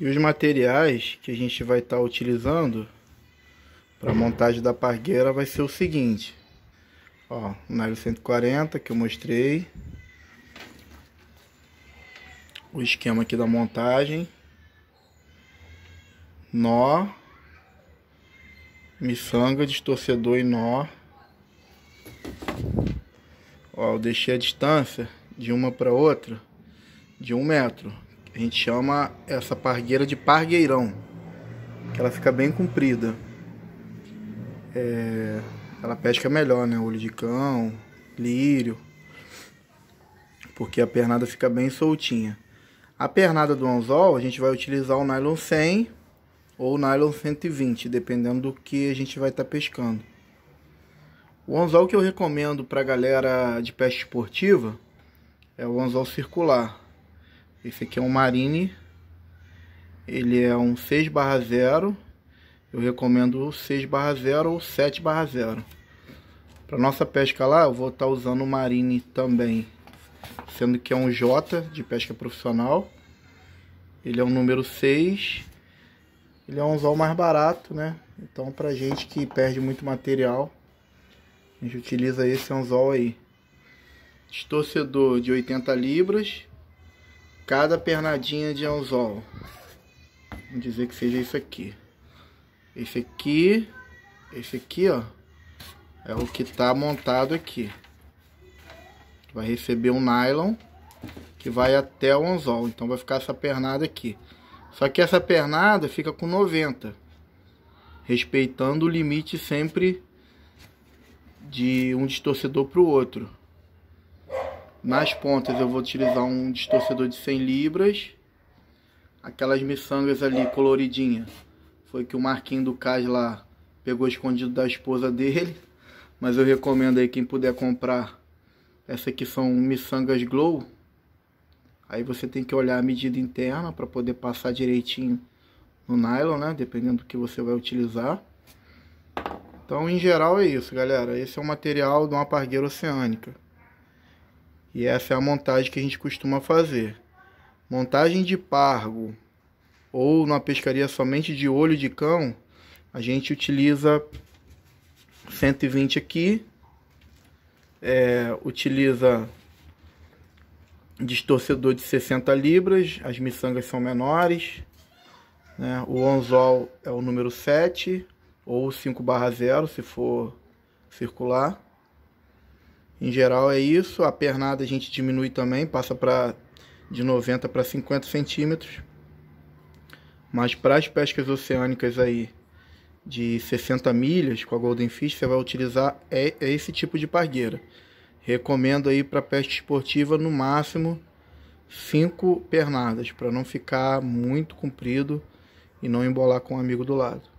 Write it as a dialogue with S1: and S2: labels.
S1: E os materiais que a gente vai estar tá utilizando para montagem da pargueira vai ser o seguinte. Ó, o nylon 140 que eu mostrei. O esquema aqui da montagem. Nó. Miçanga, distorcedor e nó. Ó, eu deixei a distância de uma para outra de um metro, a gente chama essa pargueira de pargueirão, que ela fica bem comprida. É, ela pesca melhor, né? Olho de cão, lírio, porque a pernada fica bem soltinha. A pernada do anzol, a gente vai utilizar o nylon 100 ou o nylon 120, dependendo do que a gente vai estar tá pescando. O anzol que eu recomendo para galera de pesca esportiva é o anzol circular. Esse aqui é um Marine. Ele é um 6 barra 0. Eu recomendo 6 barra 0 ou 7 barra 0. Para nossa pesca lá, eu vou estar tá usando o Marine também. Sendo que é um J de pesca profissional. Ele é um número 6. Ele é um anzol mais barato, né? Então pra gente que perde muito material, a gente utiliza esse anzol aí. Distorcedor de 80 libras cada pernadinha de anzol. Vamos dizer que seja isso aqui. Esse aqui, esse aqui, ó, é o que tá montado aqui. Vai receber um nylon que vai até o anzol. Então vai ficar essa pernada aqui. Só que essa pernada fica com 90. Respeitando o limite sempre de um distorcedor para o outro. Nas pontas eu vou utilizar um distorcedor de 100 libras. Aquelas miçangas ali coloridinhas Foi que o Marquinho do Cas lá pegou escondido da esposa dele. Mas eu recomendo aí quem puder comprar. Essa aqui são miçangas glow. Aí você tem que olhar a medida interna para poder passar direitinho no nylon, né? Dependendo do que você vai utilizar. Então, em geral, é isso, galera. Esse é o material de uma pargueira oceânica. E essa é a montagem que a gente costuma fazer. Montagem de pargo ou numa pescaria somente de olho de cão, a gente utiliza 120 aqui, é, utiliza distorcedor de 60 libras, as miçangas são menores, né? o anzol é o número 7 ou 5 barra 0 se for circular. Em geral é isso. A pernada a gente diminui também, passa para de 90 para 50 centímetros. Mas para as pescas oceânicas aí de 60 milhas com a Golden Fish, você vai utilizar é, é esse tipo de pargueira. Recomendo aí para pesca esportiva no máximo 5 pernadas, para não ficar muito comprido e não embolar com um amigo do lado.